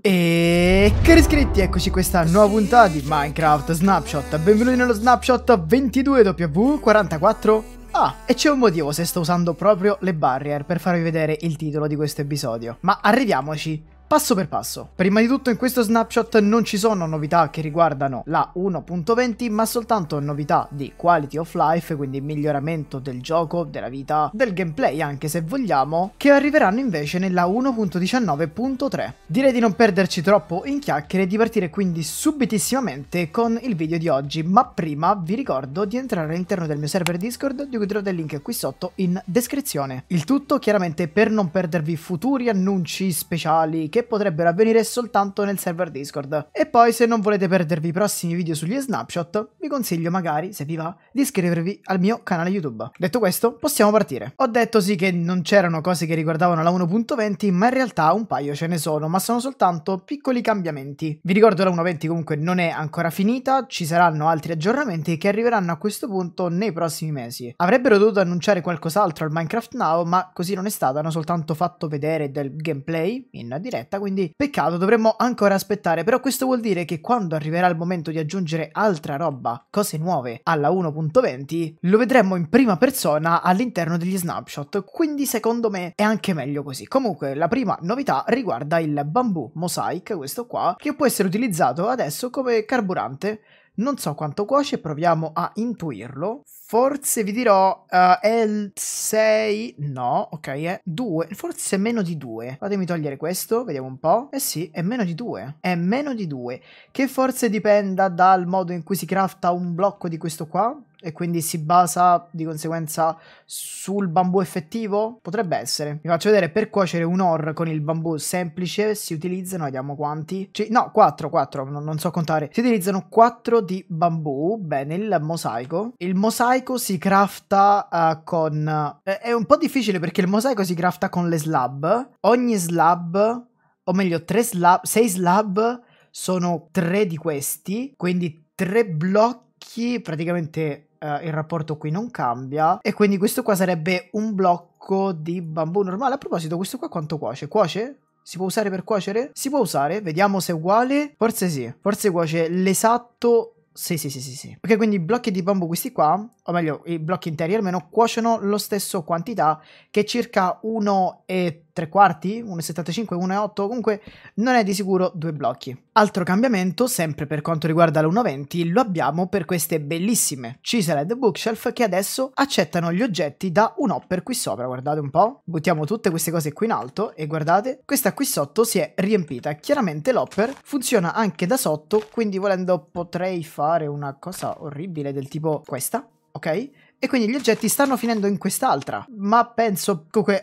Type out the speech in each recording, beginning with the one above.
E cari iscritti, eccoci questa nuova puntata di Minecraft Snapshot. Benvenuti nello Snapshot 22W44A. Ah, e c'è un motivo se sto usando proprio le barrier per farvi vedere il titolo di questo episodio. Ma arriviamoci passo per passo. Prima di tutto in questo snapshot non ci sono novità che riguardano la 1.20 ma soltanto novità di quality of life, quindi miglioramento del gioco, della vita, del gameplay anche se vogliamo, che arriveranno invece nella 1.19.3. Direi di non perderci troppo in chiacchiere e di partire quindi subitissimamente con il video di oggi, ma prima vi ricordo di entrare all'interno del mio server Discord di cui trovate il link qui sotto in descrizione. Il tutto chiaramente per non perdervi futuri annunci speciali che che potrebbero avvenire soltanto nel server Discord. E poi se non volete perdervi i prossimi video sugli snapshot, vi consiglio magari, se vi va, di iscrivervi al mio canale YouTube. Detto questo, possiamo partire. Ho detto sì che non c'erano cose che riguardavano la 1.20, ma in realtà un paio ce ne sono, ma sono soltanto piccoli cambiamenti. Vi ricordo la 1.20 comunque non è ancora finita, ci saranno altri aggiornamenti che arriveranno a questo punto nei prossimi mesi. Avrebbero dovuto annunciare qualcos'altro al Minecraft Now, ma così non è stato, hanno soltanto fatto vedere del gameplay in diretta diretta, quindi peccato, dovremmo ancora aspettare, però questo vuol dire che quando arriverà il momento di aggiungere altra roba, cose nuove alla 1.20, lo vedremo in prima persona all'interno degli snapshot, quindi secondo me è anche meglio così. Comunque la prima novità riguarda il bambù mosaic, questo qua, che può essere utilizzato adesso come carburante. Non so quanto cuoce, proviamo a intuirlo. Forse vi dirò uh, è il 6, no, ok, è 2, forse è meno di 2. Fatemi togliere questo, vediamo un po'. Eh sì, è meno di 2, è meno di 2, che forse dipenda dal modo in cui si crafta un blocco di questo qua, e quindi si basa di conseguenza sul bambù effettivo? Potrebbe essere. Vi faccio vedere, per cuocere un or con il bambù semplice si utilizzano, vediamo quanti, C no 4, 4, non, non so contare, si utilizzano 4 di bambù, bene, il mosaico. Il mosaico mosaico si crafta uh, con... Eh, è un po' difficile perché il mosaico si crafta con le slab. Ogni slab, o meglio, tre slab, sei slab sono tre di questi, quindi tre blocchi praticamente Uh, il rapporto qui non cambia e quindi questo qua sarebbe un blocco di bambù normale. A proposito, questo qua quanto cuoce? Cuoce? Si può usare per cuocere? Si può usare, vediamo se è uguale. Forse sì, forse cuoce l'esatto sì, sì, sì, sì, sì. Ok, quindi i blocchi di bambù questi qua, o meglio, i blocchi interi almeno, cuociono lo stesso quantità che circa 1,3 tre quarti, 1,75, 1,8, comunque non è di sicuro due blocchi. Altro cambiamento, sempre per quanto riguarda l'1,20, lo abbiamo per queste bellissime Ciseled Bookshelf che adesso accettano gli oggetti da un hopper qui sopra, guardate un po'. Buttiamo tutte queste cose qui in alto e guardate, questa qui sotto si è riempita. Chiaramente l'hopper funziona anche da sotto, quindi volendo potrei fare una cosa orribile del tipo questa, ok? E quindi gli oggetti stanno finendo in quest'altra. Ma penso, comunque,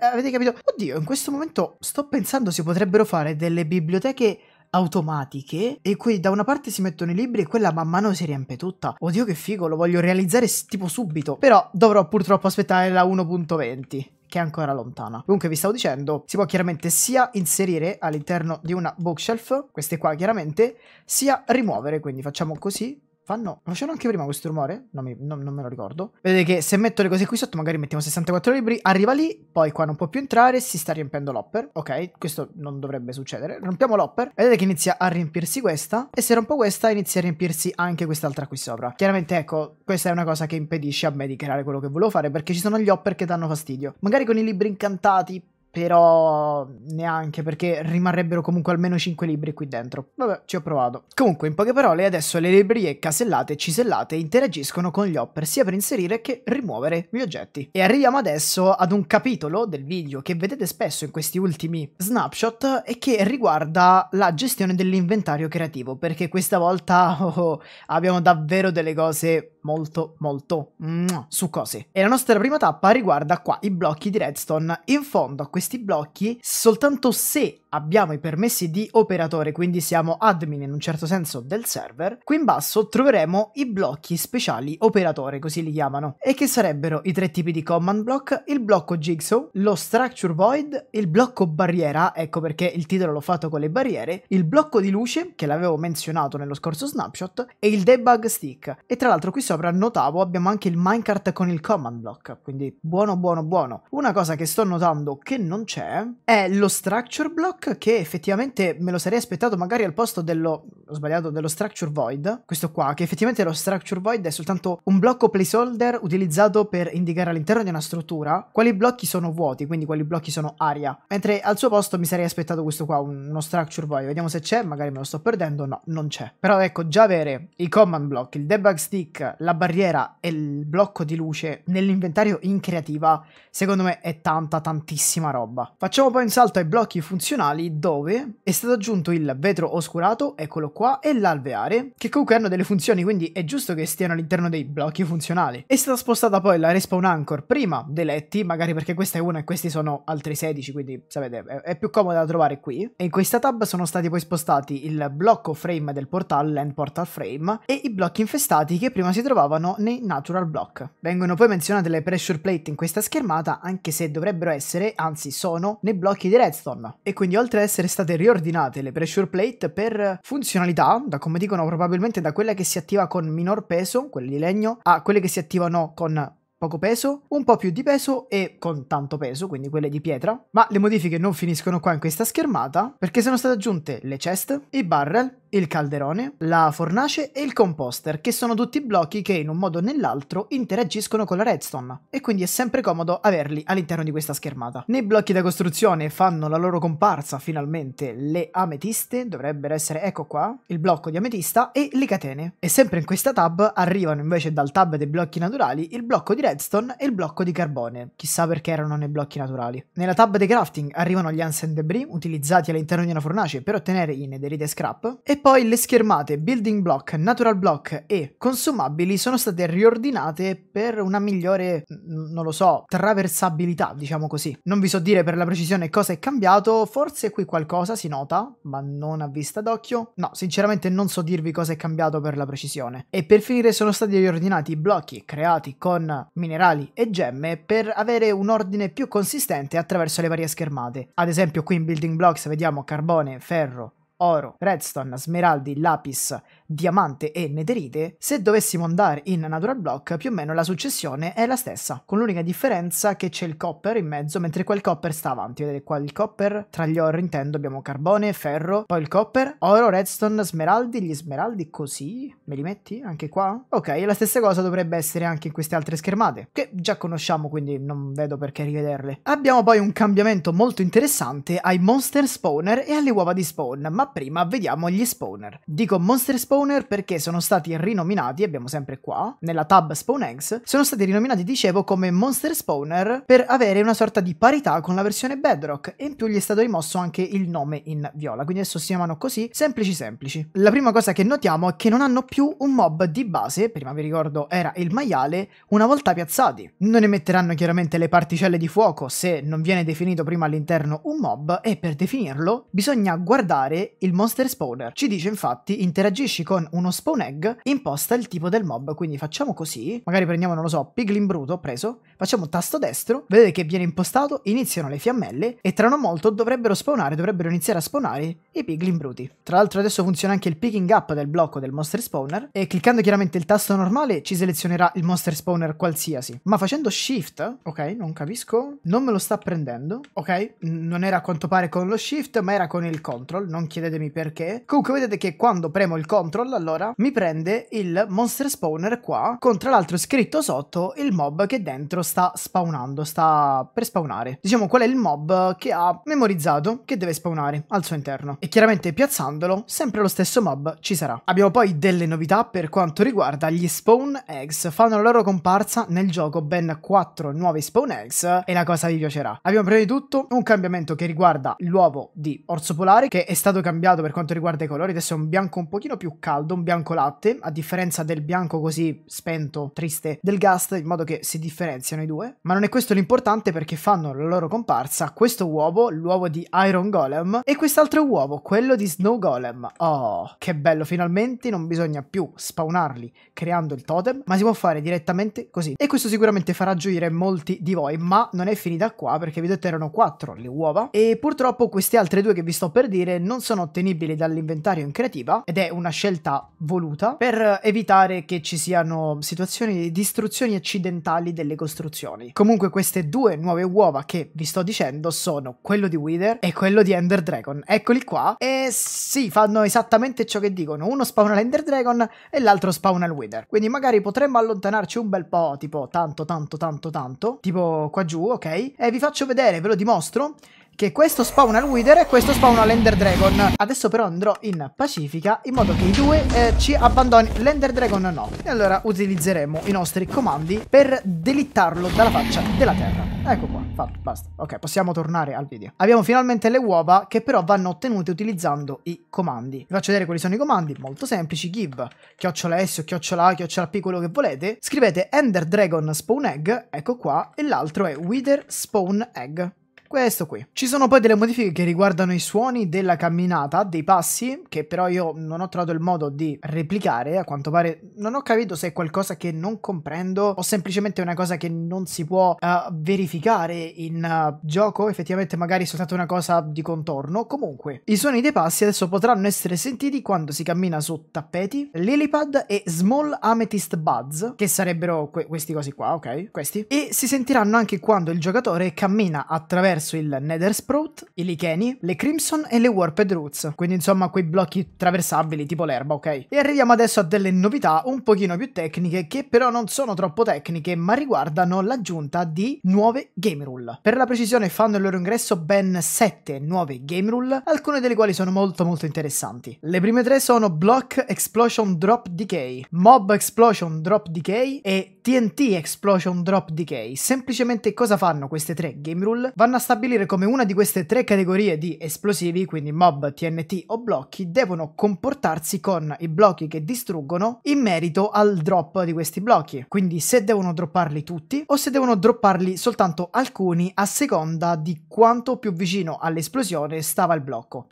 avete capito? Oddio, in questo momento sto pensando si potrebbero fare delle biblioteche automatiche e qui da una parte si mettono i libri e quella man mano si riempie tutta. Oddio che figo, lo voglio realizzare tipo subito, però dovrò purtroppo aspettare la 1.20 che è ancora lontana. Comunque vi stavo dicendo, si può chiaramente sia inserire all'interno di una bookshelf, queste qua chiaramente, sia rimuovere, quindi facciamo così, Fanno... Facevano anche prima questo rumore? Non, mi... non, non, me lo ricordo. Vedete che se metto le cose qui sotto magari mettiamo 64 libri, arriva lì, poi qua non può più entrare, si sta riempiendo l'hopper. Ok, questo non dovrebbe succedere. Rompiamo l'hopper, vedete che inizia a riempirsi questa e se rompo questa inizia a riempirsi anche quest'altra qui sopra. Chiaramente ecco, questa è una cosa che impedisce a me di creare quello che volevo fare perché ci sono gli hopper che danno fastidio. Magari con i libri incantati però neanche perché rimarrebbero comunque almeno 5 libri qui dentro. Vabbè, ci ho provato. Comunque, in poche parole, adesso le librerie casellate e cisellate interagiscono con gli hopper sia per inserire che rimuovere gli oggetti. E arriviamo adesso ad un capitolo del video che vedete spesso in questi ultimi snapshot e che riguarda la gestione dell'inventario creativo, perché questa volta oh, oh, abbiamo davvero delle cose molto molto mm, succosi. E la nostra prima tappa riguarda qua i blocchi di redstone. In fondo a questi blocchi soltanto se abbiamo i permessi di operatore, quindi siamo admin in un certo senso del server, qui in basso troveremo i blocchi speciali operatore, così li chiamano, e che sarebbero i tre tipi di command block, il blocco jigsaw, lo structure void, il blocco barriera, ecco perché il titolo l'ho fatto con le barriere, il blocco di luce, che l'avevo menzionato nello scorso snapshot, e il debug stick. E tra l'altro qui sopra sopra abbiamo anche il minecart con il command block, quindi buono buono buono. Una cosa che sto notando che non c'è è lo structure block che effettivamente me lo sarei aspettato magari al posto dello, ho sbagliato, dello structure void, questo qua, che effettivamente lo structure void è soltanto un blocco placeholder utilizzato per indicare all'interno di una struttura quali blocchi sono vuoti, quindi quali blocchi sono aria, mentre al suo posto mi sarei aspettato questo qua, uno structure void, vediamo se c'è, magari me lo sto perdendo, no, non c'è. Però ecco, già avere i command block, il debug stick, la barriera e il blocco di luce nell'inventario in creativa, secondo me è tanta tantissima roba. Facciamo poi un salto ai blocchi funzionali dove è stato aggiunto il vetro oscurato, eccolo qua, e l'alveare, che comunque hanno delle funzioni, quindi è giusto che stiano all'interno dei blocchi funzionali. È stata spostata poi la respawn anchor prima dei letti, magari perché questa è una e questi sono altri 16, quindi sapete, è più comoda da trovare qui. E in questa tab sono stati poi spostati il blocco frame del portale, land portal frame, e i blocchi infestati che prima si trovavano trovavano nei natural block. Vengono poi menzionate le pressure plate in questa schermata anche se dovrebbero essere, anzi sono, nei blocchi di redstone e quindi oltre ad essere state riordinate le pressure plate per funzionalità, da come dicono probabilmente da quella che si attiva con minor peso, quelle di legno, a quelle che si attivano con poco peso, un po' più di peso e con tanto peso, quindi quelle di pietra. Ma le modifiche non finiscono qua in questa schermata, perché sono state aggiunte le chest, i barrel, il calderone, la fornace e il composter, che sono tutti blocchi che in un modo o nell'altro interagiscono con la redstone, e quindi è sempre comodo averli all'interno di questa schermata. Nei blocchi da costruzione fanno la loro comparsa finalmente le ametiste, dovrebbero essere, ecco qua, il blocco di ametista e le catene. E sempre in questa tab arrivano invece dal tab dei blocchi naturali il blocco di redstone e il blocco di carbone, chissà perché erano nei blocchi naturali. Nella tab dei crafting arrivano gli ancient debris utilizzati all'interno di una fornace per ottenere i netherite scrap e e poi le schermate Building Block, Natural Block e Consumabili sono state riordinate per una migliore, non lo so, traversabilità, diciamo così. Non vi so dire per la precisione cosa è cambiato, forse qui qualcosa si nota, ma non a vista d'occhio. No, sinceramente non so dirvi cosa è cambiato per la precisione. E per finire sono stati riordinati i blocchi creati con minerali e gemme per avere un ordine più consistente attraverso le varie schermate. Ad esempio qui in Building Blocks vediamo carbone, ferro, oro, redstone, smeraldi, lapis, diamante e nederite, se dovessimo andare in natural block più o meno la successione è la stessa, con l'unica differenza che c'è il copper in mezzo mentre quel copper sta avanti. Vedete qua il copper, tra gli ore intendo abbiamo carbone, ferro, poi il copper, oro, redstone, smeraldi, gli smeraldi così, me li metti anche qua? Ok, la stessa cosa dovrebbe essere anche in queste altre schermate, che già conosciamo quindi non vedo perché rivederle. Abbiamo poi un cambiamento molto interessante ai monster spawner e alle uova di spawn, ma prima vediamo gli spawner. Dico monster spawner spawner perché sono stati rinominati, abbiamo sempre qua, nella tab Spawn Eggs, sono stati rinominati, dicevo, come Monster Spawner per avere una sorta di parità con la versione Bedrock e in più gli è stato rimosso anche il nome in viola, quindi adesso si chiamano così, semplici semplici. La prima cosa che notiamo è che non hanno più un mob di base, prima vi ricordo era il maiale, una volta piazzati. Non emetteranno chiaramente le particelle di fuoco se non viene definito prima all'interno un mob e per definirlo bisogna guardare il monster spawner. Ci dice infatti interagisci con uno spawn egg imposta il tipo del mob. Quindi facciamo così, magari prendiamo, non lo so, piglin bruto, preso, facciamo tasto destro, vedete che viene impostato, iniziano le fiammelle e tra non molto dovrebbero spawnare, dovrebbero iniziare a spawnare i piglin bruti. Tra l'altro adesso funziona anche il picking up del blocco del monster spawner e cliccando chiaramente il tasto normale ci selezionerà il monster spawner qualsiasi. Ma facendo shift, ok, non capisco, non me lo sta prendendo, ok, non era a quanto pare con lo shift ma era con il control, non chiedetemi perché. Comunque vedete che quando premo il control controllo allora mi prende il monster spawner qua con tra l'altro scritto sotto il mob che dentro sta spawnando, sta per spawnare. Diciamo qual è il mob che ha memorizzato che deve spawnare al suo interno. E chiaramente piazzandolo sempre lo stesso mob ci sarà. Abbiamo poi delle novità per quanto riguarda gli spawn eggs. Fanno la loro comparsa nel gioco ben 4 nuovi spawn eggs e la cosa vi piacerà. Abbiamo prima di tutto un cambiamento che riguarda l'uovo di orso polare che è stato cambiato per quanto riguarda i colori. Adesso è un bianco un pochino più caldo caldo, un bianco latte, a differenza del bianco così spento, triste del Gast, in modo che si differenziano i due. Ma non è questo l'importante perché fanno la loro comparsa questo uovo, l'uovo di Iron Golem, e quest'altro uovo, quello di Snow Golem. Oh, che bello, finalmente non bisogna più spawnarli creando il totem, ma si può fare direttamente così. E questo sicuramente farà gioire molti di voi, ma non è finita qua perché vi ho detto erano 4 le uova e purtroppo queste altre due che vi sto per dire non sono ottenibili dall'inventario in creativa ed è una scelta scelta voluta per evitare che ci siano situazioni di distruzioni accidentali delle costruzioni. Comunque queste due nuove uova che vi sto dicendo sono quello di Wither e quello di Ender Dragon. Eccoli qua e si sì, fanno esattamente ciò che dicono. Uno spawna l'Ender Dragon e l'altro spawna il Wither. Quindi magari potremmo allontanarci un bel po', tipo tanto tanto tanto tanto, tipo qua giù, ok? E vi faccio vedere, ve lo dimostro che questo spawna il Wither e questo spawna l'Ender Dragon. Adesso però andrò in pacifica in modo che i due eh, ci abbandoni. L'Ender Dragon no. E allora utilizzeremo i nostri comandi per delittarlo dalla faccia della terra. Ecco qua, fatto, basta. Ok, possiamo tornare al video. Abbiamo finalmente le uova che però vanno ottenute utilizzando i comandi. Vi faccio vedere quali sono i comandi, molto semplici. Give, chiocciola S, chiocciola A, chiocciola P, quello che volete. Scrivete Ender Dragon Spawn Egg, ecco qua, e l'altro è Wither Spawn Egg. Questo qui. Ci sono poi delle modifiche che riguardano i suoni della camminata, dei passi, che però io non ho trovato il modo di replicare, a quanto pare non ho capito se è qualcosa che non comprendo o semplicemente una cosa che non si può uh, verificare in uh, gioco, effettivamente magari è soltanto una cosa di contorno. Comunque, i suoni dei passi adesso potranno essere sentiti quando si cammina su tappeti, lilipad e small amethyst buds, che sarebbero que questi cosi qua, ok? Questi. E si sentiranno anche quando il giocatore cammina attraverso verso il Nether Sprout, i Licheni, le Crimson e le Warped Roots, quindi insomma quei blocchi traversabili tipo l'erba, ok? E arriviamo adesso a delle novità un pochino più tecniche che però non sono troppo tecniche ma riguardano l'aggiunta di nuove game rule. Per la precisione fanno il loro ingresso ben 7 nuove game rule, alcune delle quali sono molto molto interessanti. Le prime tre sono Block Explosion Drop Decay, Mob Explosion Drop Decay e TNT Explosion Drop Decay. Semplicemente cosa fanno queste tre game rule? Vanno a stabilire come una di queste tre categorie di esplosivi, quindi mob, TNT o blocchi, devono comportarsi con i blocchi che distruggono in merito al drop di questi blocchi. Quindi se devono dropparli tutti o se devono dropparli soltanto alcuni a seconda di quanto più vicino all'esplosione stava il blocco.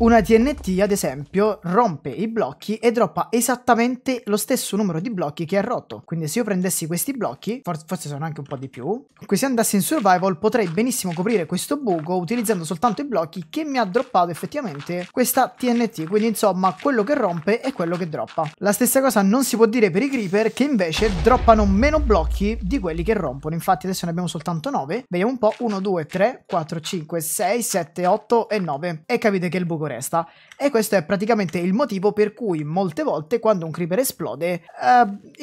Una TNT, ad esempio, rompe i blocchi e droppa esattamente lo stesso numero di blocchi che ha rotto. Quindi se io prendessi questi blocchi, for forse sono anche un po' di più, se andassi in survival potrei benissimo coprire questo buco utilizzando soltanto i blocchi che mi ha droppato effettivamente questa TNT. Quindi insomma, quello che rompe è quello che droppa. La stessa cosa non si può dire per i creeper che invece droppano meno blocchi di quelli che rompono. Infatti adesso ne abbiamo soltanto 9. Vediamo un po'. 1, 2, 3, 4, 5, 6, 7, 8 e 9. E capite che il buco foresta e questo è praticamente il motivo per cui molte volte quando un creeper esplode eh,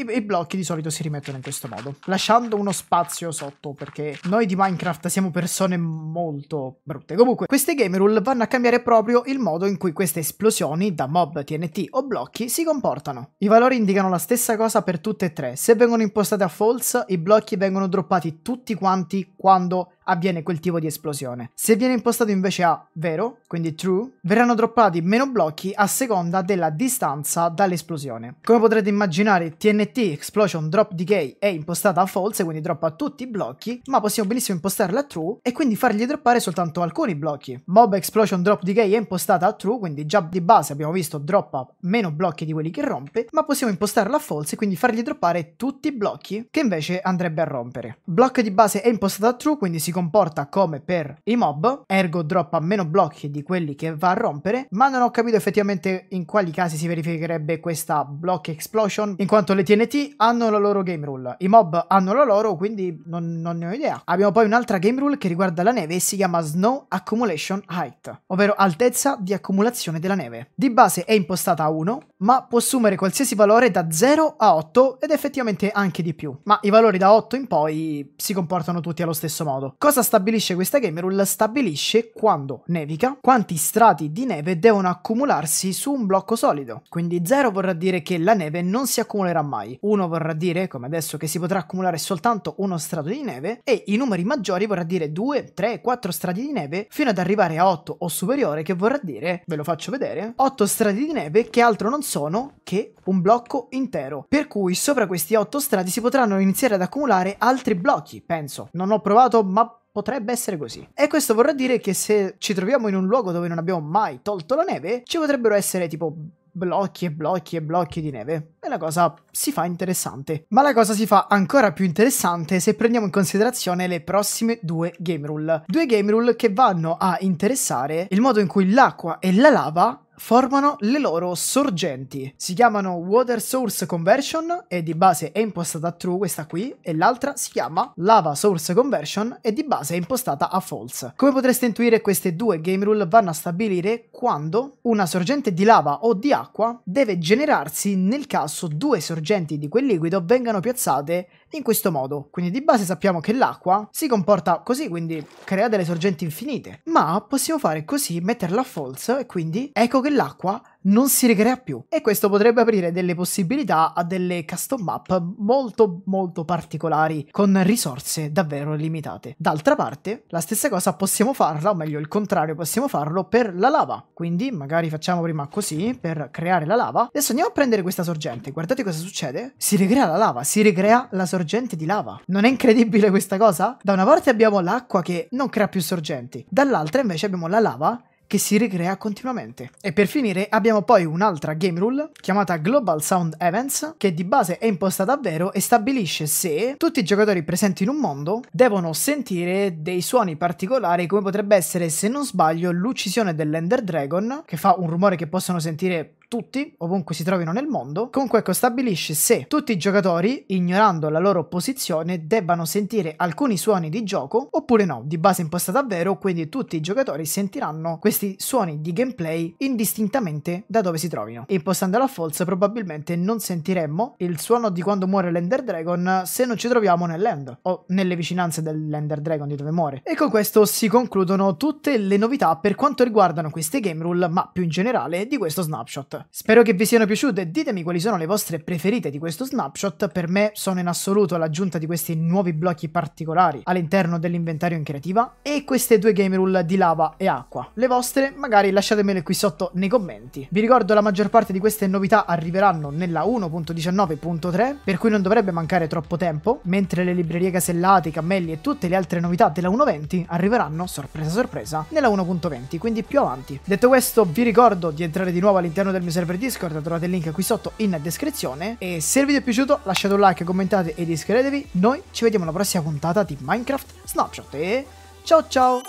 i, i, blocchi di solito si rimettono in questo modo, lasciando uno spazio sotto perché noi di Minecraft siamo persone molto brutte. Comunque queste game rule vanno a cambiare proprio il modo in cui queste esplosioni da mob, TNT o blocchi si comportano. I valori indicano la stessa cosa per tutte e tre, se vengono impostate a false i blocchi vengono droppati tutti quanti quando avviene quel tipo di esplosione. Se viene impostato invece a vero, quindi true, verranno droppati meno blocchi a seconda della distanza dall'esplosione. Come potrete immaginare, TNT Explosion Drop Decay è impostata a false, quindi droppa tutti i blocchi, ma possiamo benissimo impostarla a true e quindi fargli droppare soltanto alcuni blocchi. Mob Explosion Drop Decay è impostata a true, quindi già di base abbiamo visto droppa meno blocchi di quelli che rompe, ma possiamo impostarla a false e quindi fargli droppare tutti i blocchi che invece andrebbe a rompere. Block di base è impostata a true, quindi sicuramente comporta come per i mob, ergo droppa meno blocchi di quelli che va a rompere, ma non ho capito effettivamente in quali casi si verificherebbe questa block explosion, in quanto le TNT hanno la loro game rule, i mob hanno la loro, quindi non, non ne ho idea. Abbiamo poi un'altra game rule che riguarda la neve e si chiama Snow Accumulation Height, ovvero altezza di accumulazione della neve. Di base è impostata a 1, ma può assumere qualsiasi valore da 0 a 8 ed effettivamente anche di più, ma i valori da 8 in poi si comportano tutti allo stesso modo cosa stabilisce questa game rule? Stabilisce quando nevica, quanti strati di neve devono accumularsi su un blocco solido. Quindi 0 vorrà dire che la neve non si accumulerà mai, 1 vorrà dire, come adesso, che si potrà accumulare soltanto uno strato di neve e i numeri maggiori vorrà dire 2, 3, 4 strati di neve fino ad arrivare a 8 o superiore che vorrà dire, ve lo faccio vedere, 8 strati di neve che altro non sono che un blocco intero. Per cui sopra questi 8 strati si potranno iniziare ad accumulare altri blocchi, penso. Non ho provato, ma Potrebbe essere così. E questo vorrà dire che se ci troviamo in un luogo dove non abbiamo mai tolto la neve, ci potrebbero essere tipo blocchi e blocchi e blocchi di neve. E la cosa si fa interessante. Ma la cosa si fa ancora più interessante se prendiamo in considerazione le prossime due game rule. Due game rule che vanno a interessare il modo in cui l'acqua e la lava formano le loro sorgenti. Si chiamano Water Source Conversion e di base è impostata a True questa qui e l'altra si chiama Lava Source Conversion e di base è impostata a False. Come potreste intuire queste due game rule vanno a stabilire quando una sorgente di lava o di acqua deve generarsi nel caso due sorgenti di quel liquido vengano piazzate in questo modo. Quindi di base sappiamo che l'acqua si comporta così, quindi crea delle sorgenti infinite. Ma possiamo fare così, metterla a false e quindi ecco che l'acqua non si ricrea più. E questo potrebbe aprire delle possibilità a delle custom map molto molto particolari con risorse davvero limitate. D'altra parte, la stessa cosa possiamo farla, o meglio il contrario possiamo farlo per la lava. Quindi magari facciamo prima così per creare la lava. Adesso andiamo a prendere questa sorgente, guardate cosa succede. Si ricrea la lava, si ricrea la sorgente di lava. Non è incredibile questa cosa? Da una parte abbiamo l'acqua che non crea più sorgenti, dall'altra invece abbiamo la lava che si ricrea continuamente. E per finire abbiamo poi un'altra game rule chiamata Global Sound Events che di base è imposta davvero e stabilisce se tutti i giocatori presenti in un mondo devono sentire dei suoni particolari come potrebbe essere se non sbaglio l'uccisione dell'Ender Dragon che fa un rumore che possono sentire tutti, ovunque si trovino nel mondo, Comunque, Queco stabilisce se tutti i giocatori, ignorando la loro posizione, debbano sentire alcuni suoni di gioco oppure no, di base imposta davvero, quindi tutti i giocatori sentiranno questi suoni di gameplay indistintamente da dove si trovino. Impostandolo a false probabilmente non sentiremmo il suono di quando muore l'Ender Dragon se non ci troviamo nell'End o nelle vicinanze dell'Ender Dragon di dove muore. E con questo si concludono tutte le novità per quanto riguardano queste game rule, ma più in generale di questo snapshot. Spero che vi siano piaciute ditemi quali sono le vostre preferite di questo snapshot, per me sono in assoluto l'aggiunta di questi nuovi blocchi particolari all'interno dell'inventario in creativa e queste due game rule di lava e acqua. Le vostre magari lasciatemele qui sotto nei commenti. Vi ricordo la maggior parte di queste novità arriveranno nella 1.19.3, per cui non dovrebbe mancare troppo tempo, mentre le librerie casellate, i cammelli e tutte le altre novità della 1.20 arriveranno, sorpresa sorpresa, nella 1.20, quindi più avanti. Detto questo, vi ricordo di entrare di nuovo all'interno del mio server Discord, trovate il link qui sotto in descrizione. E se il video è piaciuto lasciate un like, commentate ed iscrivetevi. Noi ci vediamo alla prossima puntata di Minecraft Snapshot e ciao ciao!